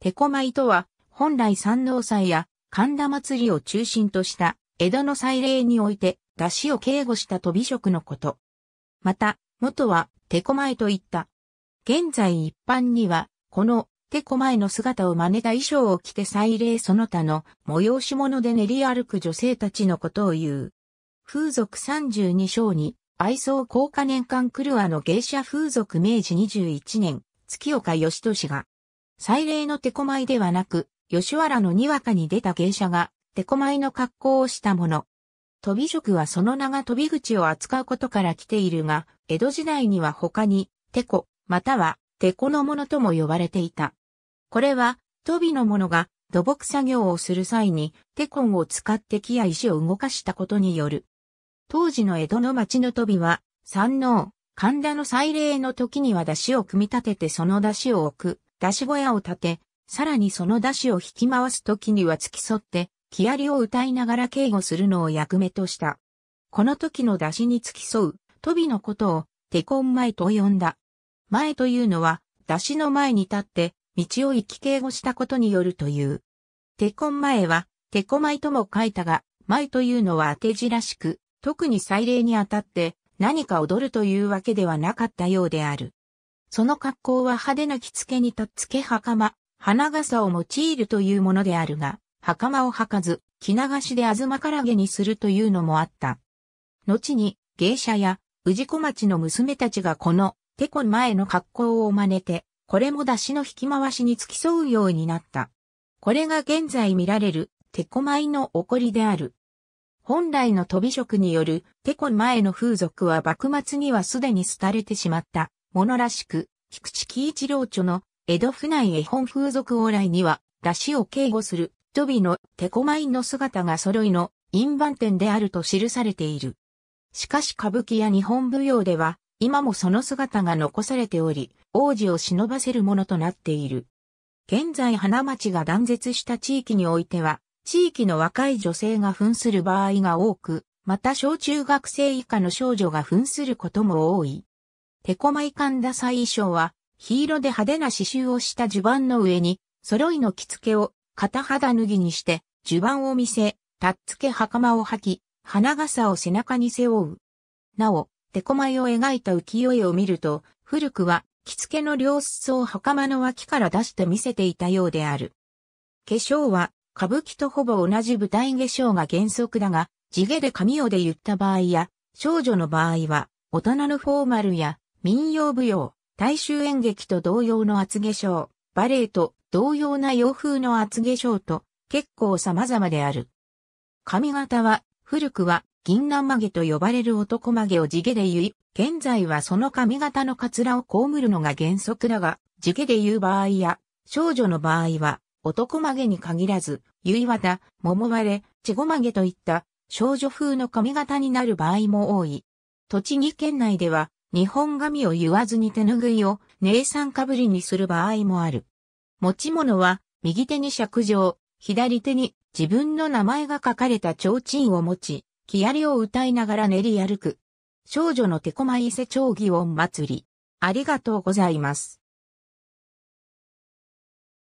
テコいとは、本来山王祭や神田祭りを中心とした江戸の祭礼において、出汁を敬語した飛び職のこと。また、元は、テコいと言った。現在一般には、この、テコいの姿を真似た衣装を着て祭礼その他の催し物で練り歩く女性たちのことを言う。風俗32章に、愛想高果年間ルアの芸者風俗明治21年、月岡義俊が、祭礼の手こまいではなく、吉原のにわかに出た芸者が、手こまいの格好をしたもの。飛び職はその名が飛び口を扱うことから来ているが、江戸時代には他に、手こ、または、手このものとも呼ばれていた。これは、飛びのものが土木作業をする際に、手コンを使って木や石を動かしたことによる。当時の江戸の町の飛びは、山王、神田の祭礼の時には出汁を組み立ててその出汁を置く、出し小屋を建て、さらにその出しを引き回す時には付き添って、木槍を歌いながら警護するのを役目とした。この時の出しに付き添う、飛びのことを、テコン前と呼んだ。前というのは、出しの前に立って、道を行き警護したことによるという。テコン前は、テコ前とも書いたが、前というのは当て字らしく、特に祭礼にあたって、何か踊るというわけではなかったようである。その格好は派手な着付けにとっつけ袴、花傘を用いるというものであるが、袴を履かず、着流しであずまからげにするというのもあった。後に、芸者や、治子町の娘たちがこの、てこ前の格好を真似て、これも出しの引き回しに付き添うようになった。これが現在見られる、てこ前の起こりである。本来の飛び職による、てこ前の風俗は幕末にはすでに廃れてしまった。ものらしく、菊池喜一郎著の江戸府内絵本風俗往来には、出しを警護する、ドビのテコマインの姿が揃いの印版店であると記されている。しかし歌舞伎や日本舞踊では、今もその姿が残されており、王子を忍ばせるものとなっている。現在花町が断絶した地域においては、地域の若い女性が扮する場合が多く、また小中学生以下の少女が扮することも多い。テコマイカンダサ衣装は、黄色で派手な刺繍をした襦袢の上に、揃いの着付けを片肌脱ぎにして、襦袢を見せ、たっつけ袴を履き、花傘を背中に背負う。なお、テコマイを描いた浮世絵を見ると、古くは着付けの両質を袴の脇から出して見せていたようである。化粧は歌舞伎とほぼ同じ舞台化粧が原則だが、地毛で髪をで言った場合や、少女の場合は、大人のフォーマルや民謡舞踊、大衆演劇と同様の厚化粧、バレエと同様な洋風の厚化粧と結構様々である。髪型は古くは銀杏曲げと呼ばれる男曲げを地毛で言い、現在はその髪型のカツラを被るのが原則だが、地毛で言う場合や、少女の場合は、男曲げに限らず、ゆいわた、桃割れ、ちご曲げといった、少女風の髪型になる場合も多い。栃木県内では、日本髪を言わずに手ぬぐいを姉さんかぶりにする場合もある。持ち物は右手に尺状、左手に自分の名前が書かれた提灯を持ち、木槍を歌いながら練り歩く。少女の手こま伊勢町祇園祭り。ありがとうございます。